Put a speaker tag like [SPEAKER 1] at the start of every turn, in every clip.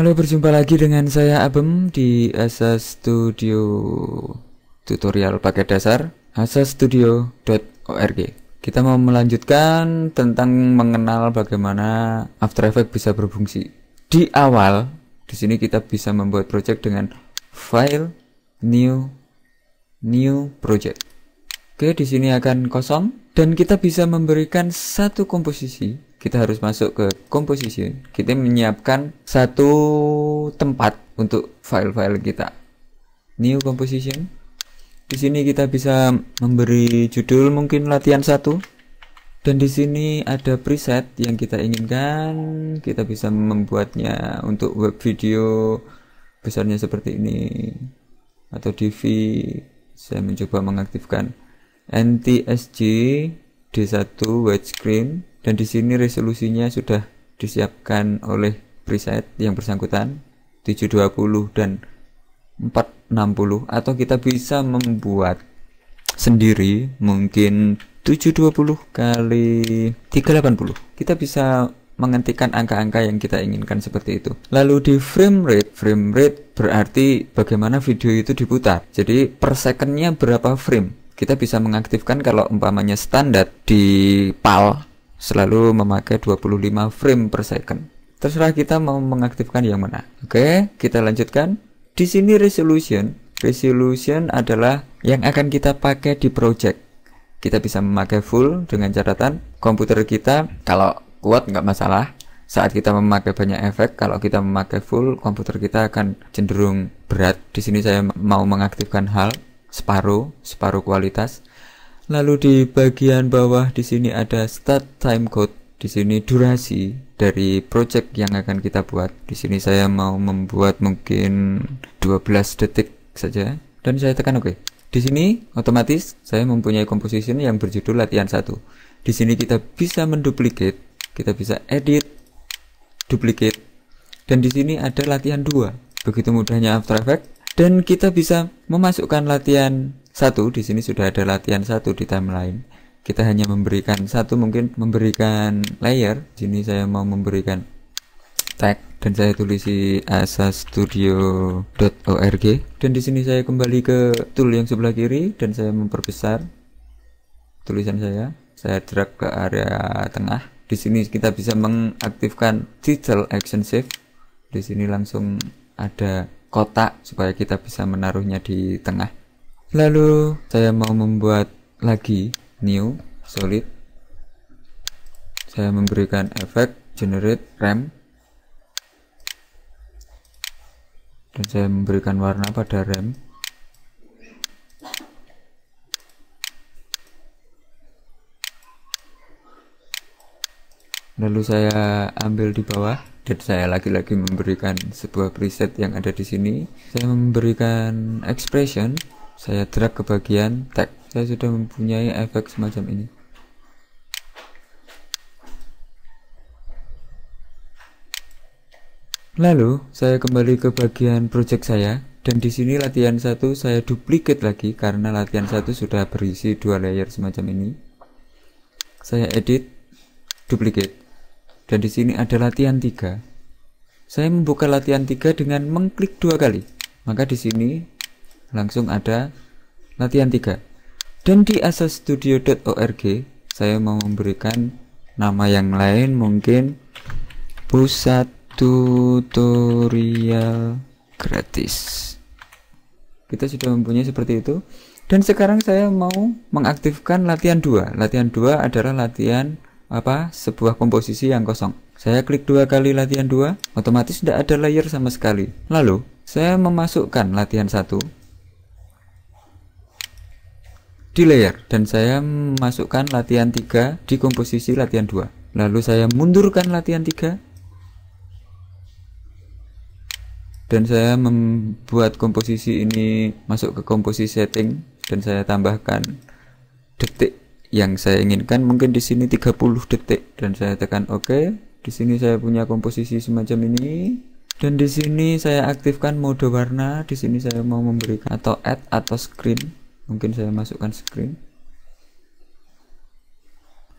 [SPEAKER 1] Halo, berjumpa lagi dengan saya Abem di Asa Studio tutorial paket dasar asastudio.org. Kita mau melanjutkan tentang mengenal bagaimana After Effects bisa berfungsi. Di awal, di sini kita bisa membuat project dengan file new new project. Oke, di sini akan kosong dan kita bisa memberikan satu komposisi. Kita harus masuk ke composition kita menyiapkan satu tempat untuk file-file kita new composition di sini kita bisa memberi judul mungkin latihan satu dan di sini ada preset yang kita inginkan kita bisa membuatnya untuk web video besarnya seperti ini atau DV saya mencoba mengaktifkan NTSC D1 widescreen dan di sini resolusinya sudah disiapkan oleh preset yang bersangkutan 720 dan 460 atau kita bisa membuat sendiri mungkin 720 kali 380 kita bisa menghentikan angka-angka yang kita inginkan seperti itu lalu di frame rate frame rate berarti bagaimana video itu diputar jadi per secondnya berapa frame kita bisa mengaktifkan kalau umpamanya standar di PAL selalu memakai 25 frame per second. Terserah kita mau mengaktifkan yang mana. Oke, kita lanjutkan. Di sini resolution. Resolution adalah yang akan kita pakai di project. Kita bisa memakai full dengan catatan komputer kita kalau kuat nggak masalah. Saat kita memakai banyak efek, kalau kita memakai full, komputer kita akan cenderung berat. Di sini saya mau mengaktifkan hal separuh, separuh kualitas Lalu di bagian bawah di sini ada start time code. Di sini durasi dari project yang akan kita buat. Di sini saya mau membuat mungkin 12 detik saja dan saya tekan oke. Okay. Di sini otomatis saya mempunyai composition yang berjudul latihan 1. Di sini kita bisa menduplikat, kita bisa edit, duplikat. Dan di sini ada latihan 2. Begitu mudahnya After Effects dan kita bisa memasukkan latihan satu di sini sudah ada latihan satu di timeline kita hanya memberikan satu mungkin memberikan layer sini saya mau memberikan tag dan saya tulis di asastudio.org dan di sini saya kembali ke tool yang sebelah kiri dan saya memperbesar tulisan saya saya drag ke area tengah di sini kita bisa mengaktifkan title action shift di sini langsung ada kotak supaya kita bisa menaruhnya di tengah lalu saya mau membuat lagi new solid saya memberikan efek generate rem dan saya memberikan warna pada rem lalu saya ambil di bawah dan saya lagi-lagi memberikan sebuah preset yang ada di sini saya memberikan expression saya drag ke bagian tag saya sudah mempunyai efek semacam ini lalu saya kembali ke bagian project saya dan di sini latihan satu saya duplikat lagi karena latihan satu sudah berisi dua layer semacam ini saya edit duplikat dan di sini ada latihan tiga. saya membuka latihan tiga dengan mengklik dua kali maka di sini langsung ada latihan 3. Dan di asastudio.org saya mau memberikan nama yang lain mungkin pusat tutorial gratis. Kita sudah mempunyai seperti itu. Dan sekarang saya mau mengaktifkan latihan 2. Latihan 2 adalah latihan apa? Sebuah komposisi yang kosong. Saya klik dua kali latihan dua otomatis tidak ada layer sama sekali. Lalu, saya memasukkan latihan satu di layer dan saya masukkan latihan 3 di komposisi latihan 2 lalu saya mundurkan latihan 3 dan saya membuat komposisi ini masuk ke komposisi setting dan saya tambahkan detik yang saya inginkan mungkin di sini 30 detik dan saya tekan OK di sini saya punya komposisi semacam ini dan di sini saya aktifkan mode warna di sini saya mau memberikan atau add atau screen mungkin saya masukkan screen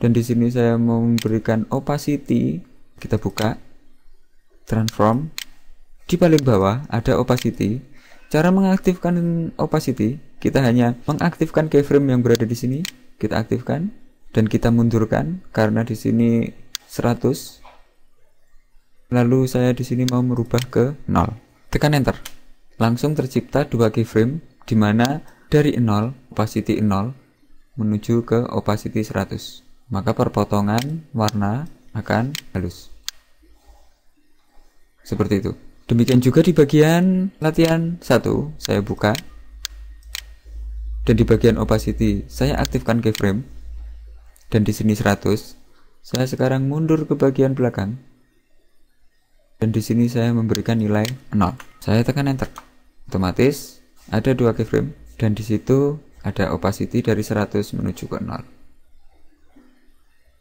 [SPEAKER 1] dan di sini saya memberikan opacity kita buka transform di paling bawah ada opacity cara mengaktifkan opacity kita hanya mengaktifkan keyframe yang berada di sini kita aktifkan dan kita mundurkan karena di sini 100 lalu saya di sini mau merubah ke 0 tekan enter langsung tercipta dua keyframe di mana dari 0, opacity 0, menuju ke opacity 100. Maka perpotongan warna akan halus. Seperti itu. Demikian juga di bagian latihan 1, saya buka. Dan di bagian opacity, saya aktifkan keyframe. Dan di sini 100. Saya sekarang mundur ke bagian belakang. Dan di sini saya memberikan nilai 0. Saya tekan enter. Otomatis ada dua keyframe dan di situ ada opacity dari 100 menuju ke 0.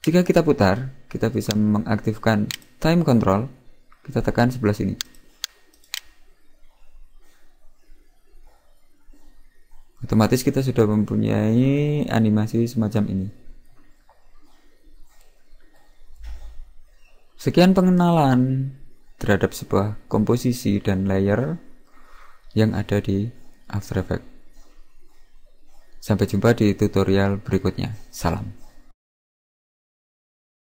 [SPEAKER 1] Jika kita putar, kita bisa mengaktifkan time control. Kita tekan sebelah sini. Otomatis kita sudah mempunyai animasi semacam ini. Sekian pengenalan terhadap sebuah komposisi dan layer yang ada di After Effects. Sampai jumpa di tutorial berikutnya. Salam.